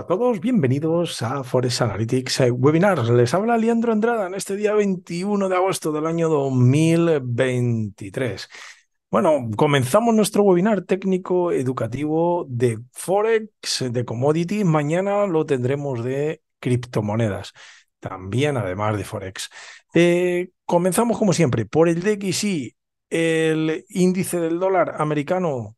Hola a todos, bienvenidos a Forex Analytics eh, Webinar. Les habla Leandro Andrada en este día 21 de agosto del año 2023. Bueno, comenzamos nuestro webinar técnico educativo de Forex, de commodities. Mañana lo tendremos de criptomonedas, también además de Forex. Eh, comenzamos como siempre por el DXI, el índice del dólar americano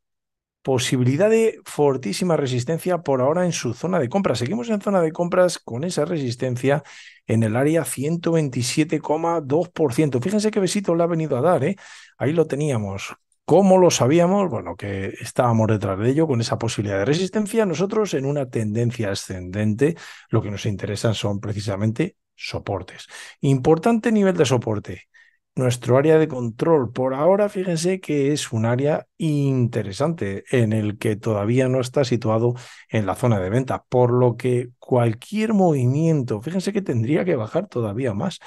posibilidad de fortísima resistencia por ahora en su zona de compras. Seguimos en zona de compras con esa resistencia en el área 127,2%. Fíjense qué besito le ha venido a dar, ¿eh? Ahí lo teníamos. ¿Cómo lo sabíamos? Bueno, que estábamos detrás de ello con esa posibilidad de resistencia. Nosotros en una tendencia ascendente, lo que nos interesan son precisamente soportes. Importante nivel de soporte, nuestro área de control. Por ahora, fíjense que es un área interesante en el que todavía no está situado en la zona de venta, por lo que cualquier movimiento, fíjense que tendría que bajar todavía más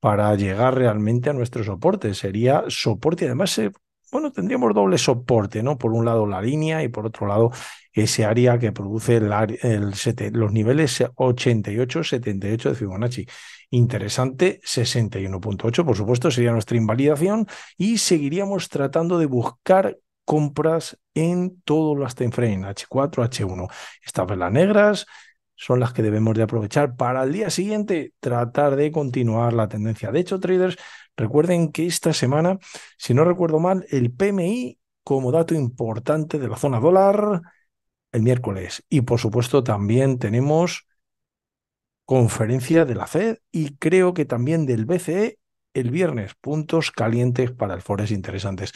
para llegar realmente a nuestro soporte. Sería soporte y además se eh, bueno, tendríamos doble soporte, ¿no? Por un lado la línea y por otro lado ese área que produce los niveles 88-78 de Fibonacci. Interesante, 61.8, por supuesto, sería nuestra invalidación y seguiríamos tratando de buscar compras en todos los time frame, H4, H1. Estas velas negras son las que debemos de aprovechar para el día siguiente tratar de continuar la tendencia. De hecho, traders, Recuerden que esta semana, si no recuerdo mal, el PMI como dato importante de la zona dólar el miércoles. Y por supuesto también tenemos conferencia de la FED y creo que también del BCE el viernes. Puntos calientes para el Forex interesantes.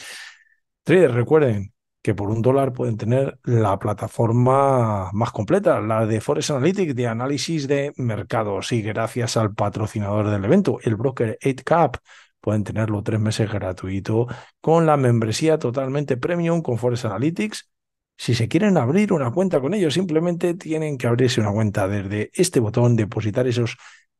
Traders, recuerden que por un dólar pueden tener la plataforma más completa, la de Forex Analytics, de análisis de mercados. Y gracias al patrocinador del evento, el broker 8cap, pueden tenerlo tres meses gratuito con la membresía totalmente premium con Forest Analytics. Si se quieren abrir una cuenta con ellos, simplemente tienen que abrirse una cuenta desde este botón, depositar esos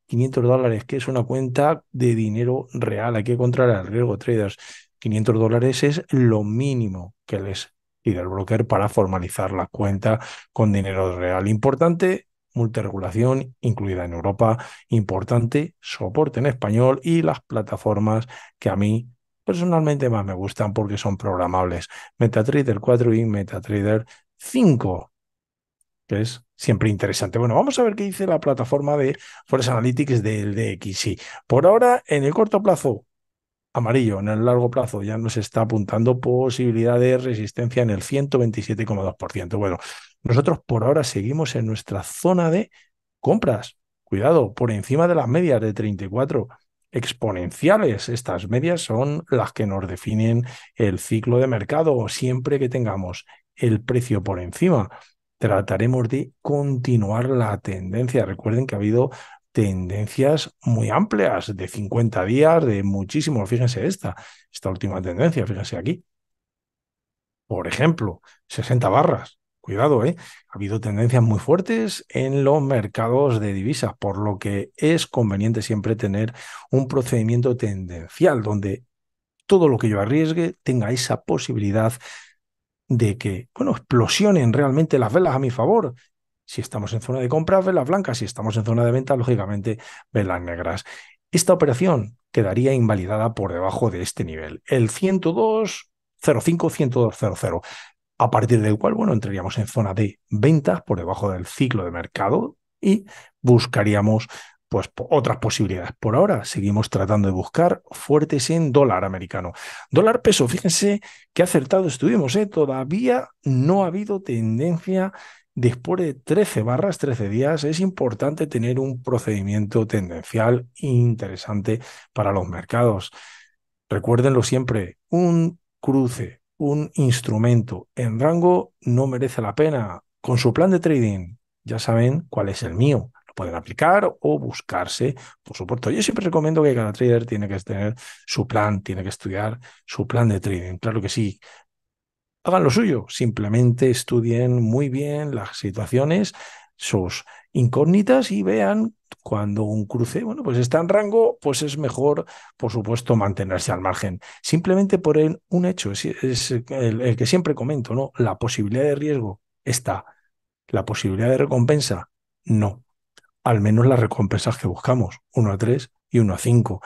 500 dólares, que es una cuenta de dinero real. Hay que encontrar al riesgo, traders. 500 dólares es lo mínimo que les pide el broker para formalizar la cuenta con dinero real. Importante multiregulación incluida en Europa, importante soporte en español y las plataformas que a mí personalmente más me gustan porque son programables. MetaTrader 4 y MetaTrader 5, que es siempre interesante. Bueno, vamos a ver qué dice la plataforma de Forest Analytics del DXI. Por ahora, en el corto plazo, amarillo en el largo plazo ya nos está apuntando posibilidad de resistencia en el 127,2%. Bueno, nosotros por ahora seguimos en nuestra zona de compras. Cuidado, por encima de las medias de 34 exponenciales. Estas medias son las que nos definen el ciclo de mercado. Siempre que tengamos el precio por encima, trataremos de continuar la tendencia. Recuerden que ha habido tendencias muy amplias, de 50 días, de muchísimo. Fíjense esta, esta última tendencia, fíjense aquí. Por ejemplo, 60 barras. Cuidado, ¿eh? Ha habido tendencias muy fuertes en los mercados de divisas, por lo que es conveniente siempre tener un procedimiento tendencial donde todo lo que yo arriesgue tenga esa posibilidad de que, bueno, explosionen realmente las velas a mi favor si estamos en zona de compra, velas blancas. Si estamos en zona de venta, lógicamente, velas negras. Esta operación quedaría invalidada por debajo de este nivel, el 102.05, 102.00, a partir del cual, bueno, entraríamos en zona de ventas por debajo del ciclo de mercado y buscaríamos pues otras posibilidades. Por ahora seguimos tratando de buscar fuertes en dólar americano. Dólar peso, fíjense qué acertado estuvimos, ¿eh? todavía no ha habido tendencia Después de 13 barras, 13 días, es importante tener un procedimiento tendencial interesante para los mercados. Recuérdenlo siempre, un cruce, un instrumento en rango no merece la pena. Con su plan de trading, ya saben cuál es el mío Lo pueden aplicar o buscarse, por supuesto. Yo siempre recomiendo que cada trader tiene que tener su plan, tiene que estudiar su plan de trading. Claro que sí, hagan lo suyo, simplemente estudien muy bien las situaciones, sus incógnitas y vean cuando un cruce, bueno, pues está en rango, pues es mejor, por supuesto, mantenerse al margen. Simplemente por un hecho, es, el, que siempre comento, ¿no? La posibilidad de riesgo está, la posibilidad de recompensa, no. Al menos las recompensas que buscamos, 1 a 3 y 1 a 5.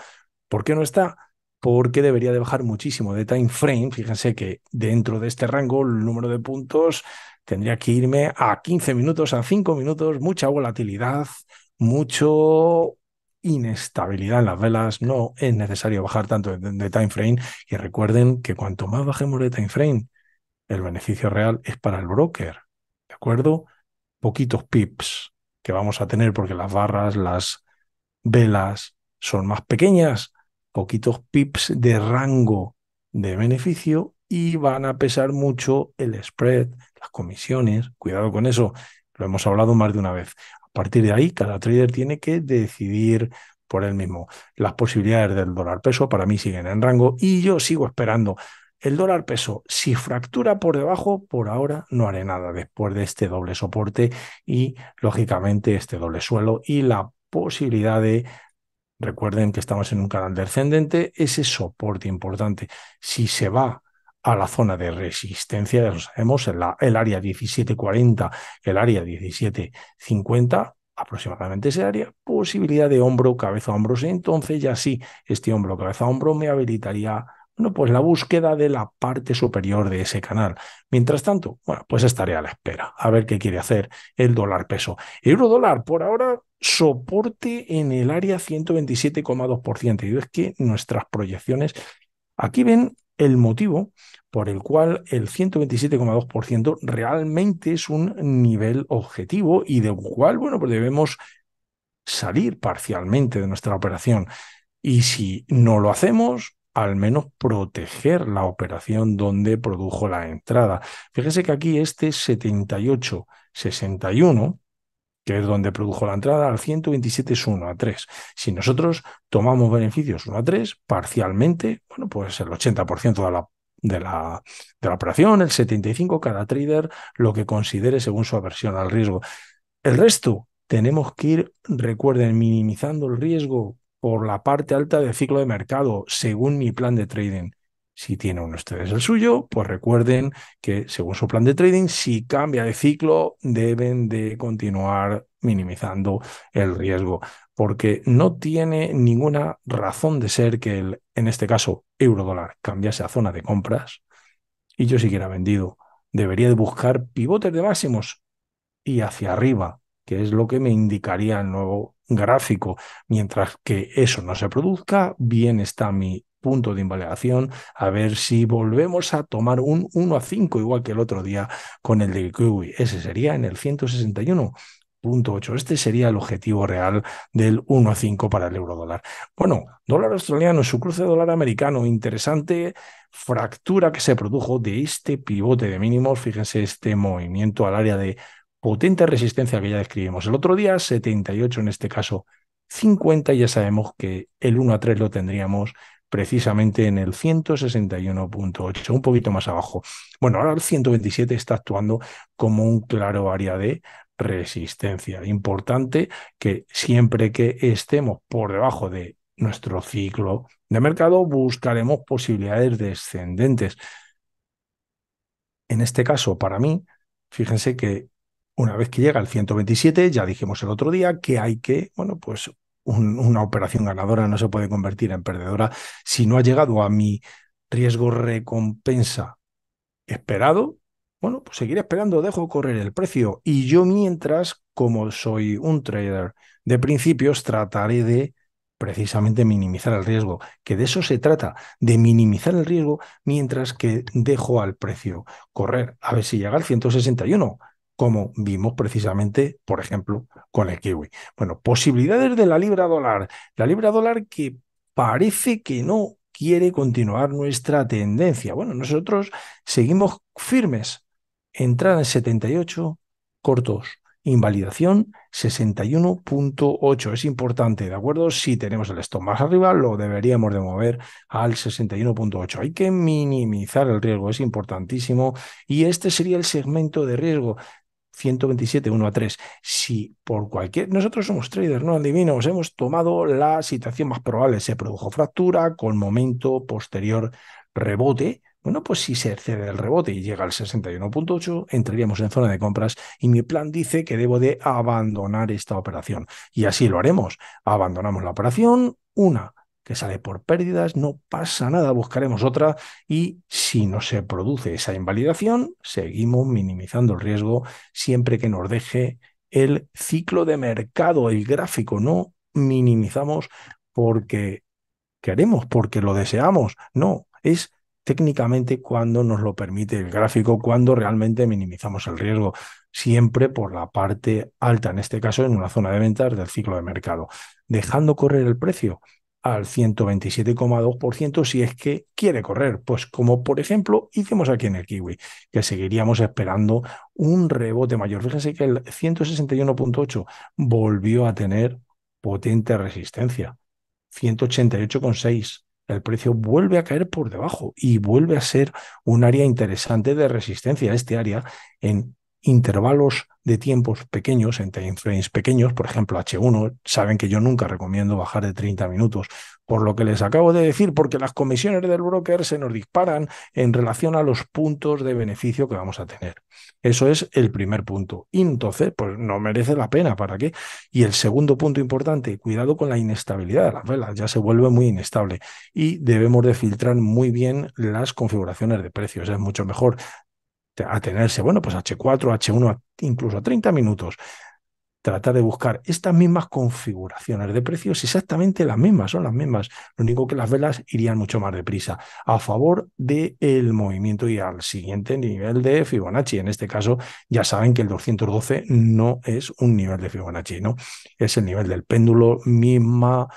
¿Por qué no está? porque debería de bajar muchísimo de time frame. Fíjense que dentro de este rango el número de puntos tendría que irme a 15 minutos, a 5 minutos, mucha volatilidad, mucho inestabilidad en las velas, no es necesario bajar tanto de, de, time frame y recuerden que cuanto más bajemos de time frame, el beneficio real es para el broker, ¿de acuerdo? Poquitos pips que vamos a tener porque las barras, las velas son más pequeñas, poquitos pips de rango de beneficio y van a pesar mucho el spread, las comisiones. Cuidado con eso, lo hemos hablado más de una vez. A partir de ahí, cada trader tiene que decidir por él mismo. Las posibilidades del dólar peso para mí siguen en rango y yo sigo esperando. El dólar peso, si fractura por debajo, por ahora no haré nada después de este doble soporte y, lógicamente, este doble suelo y la posibilidad de Recuerden que estamos en un canal descendente, ese soporte importante. Si se va a la zona de resistencia, ya sabemos, el área 1740, el área 1750, aproximadamente ese área, posibilidad de hombro, cabeza, hombros. Entonces ya sí, este hombro, cabeza, hombro me habilitaría bueno, pues la búsqueda de la parte superior de ese canal. Mientras tanto, bueno, pues estaré a la espera, a ver qué quiere hacer el dólar peso. Euro dólar, por ahora, soporte en el área 127,2%. Y es que nuestras proyecciones, aquí ven el motivo por el cual el 127,2% realmente es un nivel objetivo y del cual, bueno, pues debemos salir parcialmente de nuestra operación. Y si no lo hacemos, al menos proteger la operación donde produjo la entrada. Fíjese que aquí este 78-61, que es donde produjo la entrada, al 127 es 1 a 3. Si nosotros tomamos beneficios 1 a 3, parcialmente, bueno, pues el 80% de la, de la, de la operación, el 75% cada trader, lo que considere según su aversión al riesgo. El resto tenemos que ir, recuerden, minimizando el riesgo por la parte alta del ciclo de mercado, según mi plan de trading. Si tienen ustedes el suyo, pues recuerden que según su plan de trading, si cambia de ciclo, deben de continuar minimizando el riesgo, porque no tiene ninguna razón de ser que el, en este caso, euro cambiase a zona de compras y yo siquiera vendido. Debería de buscar pivotes de máximos y hacia arriba, que es lo que me indicaría el nuevo gráfico. Mientras que eso no se produzca, bien está mi punto de invalidación, a ver si volvemos a tomar un 1 a 5, igual que el otro día con el de Kiwi. Ese sería en el 161.8 Este sería el objetivo real del a 1 5 para el euro dólar. Bueno, dólar australiano, su cruce dólar americano, interesante fractura que se produjo de este pivote de mínimos. Fíjense este movimiento al área de potente resistencia que ya describimos el otro día, 78 en este caso 50, y ya sabemos que el 1 a 3 lo tendríamos precisamente en el 161.8, un poquito más abajo. Bueno, ahora el 127 está actuando como un claro área de resistencia. Importante que siempre que estemos por debajo de nuestro ciclo de mercado, buscaremos posibilidades descendentes. En este caso, para mí, fíjense que una vez que llega al 127, ya dijimos el otro día que hay que, bueno, pues una operación ganadora no se puede convertir en perdedora si no ha llegado a mi riesgo recompensa esperado. Bueno, pues seguiré esperando, dejo correr el precio y yo mientras, como soy un trader de principios, trataré de precisamente minimizar el riesgo, que de eso se trata, de minimizar el riesgo mientras que dejo al precio correr, a ver si llega al 161, como vimos precisamente, por ejemplo, con el kiwi. Bueno, posibilidades de la libra dólar. La libra dólar que parece que no quiere continuar nuestra tendencia. Bueno, nosotros seguimos firmes. Entrada en 78, cortos. Invalidación 61.8. Es importante, ¿de acuerdo? Si tenemos el stop más arriba, lo deberíamos de mover al 61.8. Hay que minimizar el riesgo, es importantísimo. Y este sería el segmento de riesgo. 127, 1 a 3. Si por cualquier. Nosotros somos traders, no adivinos. Hemos tomado la situación más probable. Se produjo fractura con momento posterior rebote. Bueno, pues si se excede el rebote y llega al 61.8, entraríamos en zona de compras y mi plan dice que debo de abandonar esta operación. Y así lo haremos. Abandonamos la operación, una, que sale por pérdidas, no pasa nada, buscaremos otra y si no se produce esa invalidación, seguimos minimizando el riesgo siempre que nos deje el ciclo de mercado, el gráfico, no minimizamos porque queremos, porque lo deseamos, no, es técnicamente cuando nos lo permite el gráfico, cuando realmente minimizamos el riesgo, siempre por la parte alta, en este caso en una zona de ventas del ciclo de mercado, dejando correr el precio al 127,2% si es que quiere correr, pues como por ejemplo hicimos aquí en el Kiwi, que seguiríamos esperando un rebote mayor. Fíjense que el 161,8 volvió a tener potente resistencia, 188,6. El precio vuelve a caer por debajo y vuelve a ser un área interesante de resistencia, este área en intervalos de tiempos pequeños, en time pequeños, por ejemplo H1, saben que yo nunca recomiendo bajar de 30 minutos, por lo que les acabo de decir, porque las comisiones del broker se nos disparan en relación a los puntos de beneficio que vamos a tener. Eso es el primer punto. Y entonces, pues no merece la pena, ¿para qué? Y el segundo punto importante, cuidado con la inestabilidad de las velas, ya se vuelve muy inestable y debemos de filtrar muy bien las configuraciones de precios. Es mucho mejor a tenerse, bueno, pues H4, H1, incluso a 30 minutos. Tratar de buscar estas mismas configuraciones de precios, exactamente las mismas, son las mismas. Lo único que las velas irían mucho más deprisa, a favor del movimiento y al siguiente nivel de Fibonacci. En este caso, ya saben que el 212 no es un nivel de Fibonacci, ¿no? Es el nivel del péndulo, misma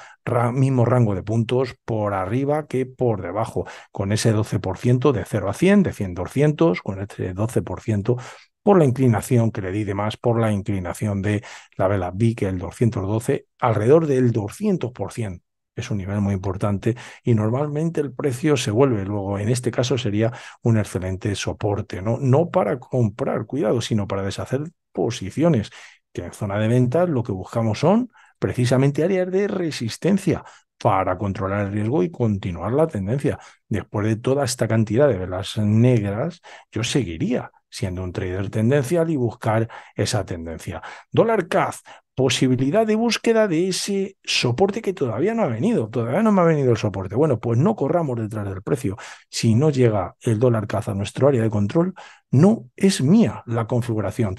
mismo rango de puntos por arriba que por debajo, con ese 12% de 0 a 100, de 100 a 200, con este 12% por la inclinación que le di de más, por la inclinación de la vela. Vi que el 212, alrededor del 200%, es un nivel muy importante y normalmente el precio se vuelve luego, en este caso sería un excelente soporte, ¿no? No para comprar, cuidado, sino para deshacer posiciones, que en zona de ventas lo que buscamos son precisamente áreas de resistencia para controlar el riesgo y continuar la tendencia. Después de toda esta cantidad de velas negras, yo seguiría siendo un trader tendencial y buscar esa tendencia. Dólar Caz, posibilidad de búsqueda de ese soporte que todavía no ha venido, todavía no me ha venido el soporte. Bueno, pues no corramos detrás del precio. Si no llega el dólar Caz a nuestro área de control, no es mía la configuración.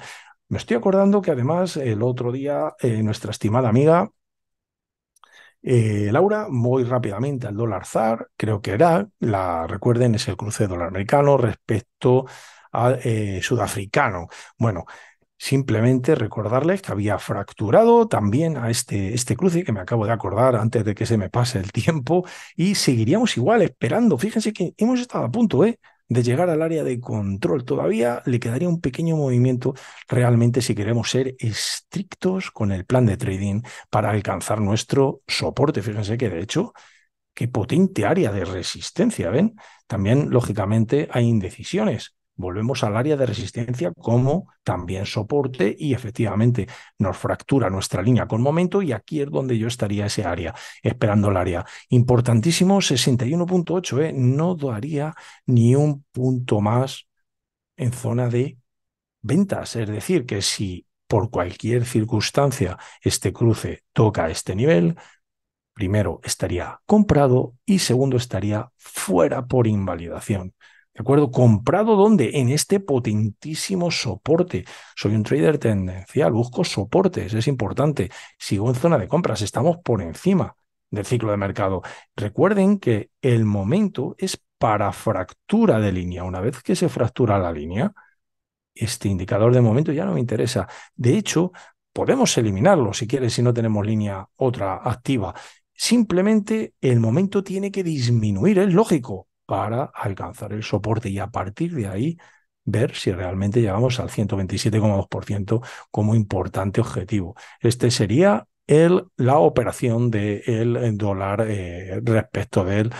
Me estoy acordando que además el otro día eh, nuestra estimada amiga eh, Laura, muy rápidamente al dólar ZAR, creo que era, la recuerden, es el cruce dólar americano respecto al eh, sudafricano. Bueno, simplemente recordarles que había fracturado también a este, este cruce que me acabo de acordar antes de que se me pase el tiempo y seguiríamos igual esperando. Fíjense que hemos estado a punto, ¿eh? de llegar al área de control. Todavía le quedaría un pequeño movimiento realmente si queremos ser estrictos con el plan de trading para alcanzar nuestro soporte. Fíjense que de hecho, qué potente área de resistencia, ¿ven? También, lógicamente, hay indecisiones volvemos al área de resistencia como también soporte y efectivamente nos fractura nuestra línea con momento y aquí es donde yo estaría ese área, esperando el área. Importantísimo, 61.8, ¿eh? no daría ni un punto más en zona de ventas, es decir, que si por cualquier circunstancia este cruce toca este nivel, primero estaría comprado y segundo estaría fuera por invalidación. ¿De acuerdo? ¿Comprado dónde? En este potentísimo soporte. Soy un trader tendencial, busco soportes, es importante. Sigo en zona de compras, estamos por encima del ciclo de mercado. Recuerden que el momento es para fractura de línea. Una vez que se fractura la línea, este indicador de momento ya no me interesa. De hecho, podemos eliminarlo si quieres, si no tenemos línea otra activa. Simplemente el momento tiene que disminuir, es lógico para alcanzar el soporte y a partir de ahí ver si realmente llegamos al 127,2% como importante objetivo. Este sería el, la operación del el dólar eh, respecto del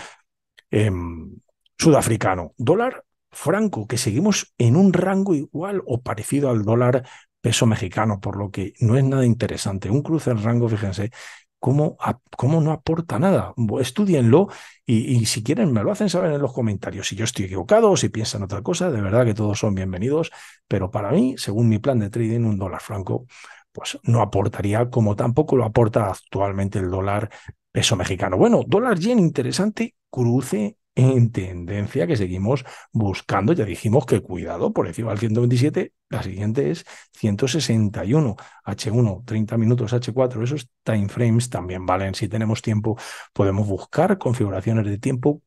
em, sudafricano. Dólar franco, que seguimos en un rango igual o parecido al dólar peso mexicano, por lo que no es nada interesante. Un cruce en rango, fíjense, cómo, cómo no aporta nada. Estudienlo y, si quieren me lo hacen saber en los comentarios. Si yo estoy equivocado o si piensan otra cosa, de verdad que todos son bienvenidos, pero para mí, según mi plan de trading, un dólar franco pues no aportaría como tampoco lo aporta actualmente el dólar peso mexicano. Bueno, dólar yen interesante, cruce en tendencia que seguimos buscando. Ya dijimos que cuidado, por encima al 127, la siguiente es 161, H1, 30 minutos, H4, esos time frames también valen. Si tenemos tiempo, podemos buscar configuraciones de tiempo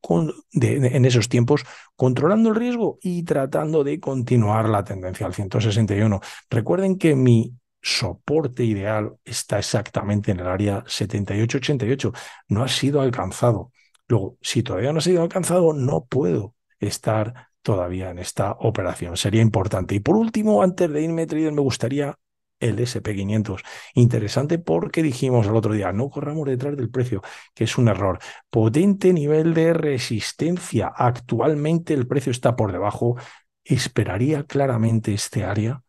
en esos tiempos, controlando el riesgo y tratando de continuar la tendencia al 161. Recuerden que mi soporte ideal está exactamente en el área 78-88, no ha sido alcanzado Luego, si todavía no ha sido alcanzado, no puedo estar todavía en esta operación. Sería importante. Y por último, antes de irme, a trader, me gustaría el SP500. Interesante porque dijimos el otro día, no corramos detrás del precio, que es un error. Potente nivel de resistencia. Actualmente el precio está por debajo. Esperaría claramente este área,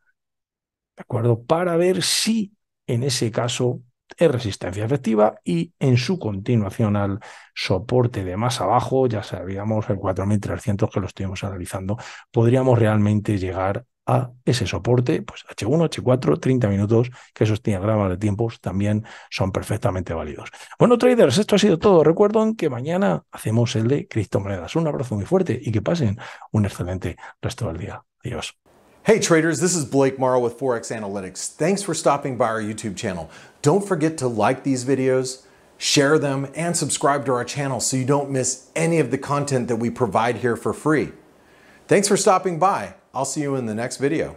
¿de acuerdo? Para ver si en ese caso resistencia efectiva y en su continuación al soporte de más abajo, ya sabíamos el 4300 que lo estuvimos analizando, podríamos realmente llegar a ese soporte, pues H1, H4, 30 minutos, que esos diagramas de tiempos también son perfectamente válidos. Bueno, traders, esto ha sido todo. Recuerden que mañana hacemos el de criptomonedas. Un abrazo muy fuerte y que pasen un excelente resto del día. Adiós. Hey traders, this is Blake Morrow with Forex Analytics. Thanks for stopping by our YouTube channel. Don't forget to like these videos, share them, and subscribe to our channel so you don't miss any of the content that we provide here for free. Thanks for stopping by. I'll see you in the next video.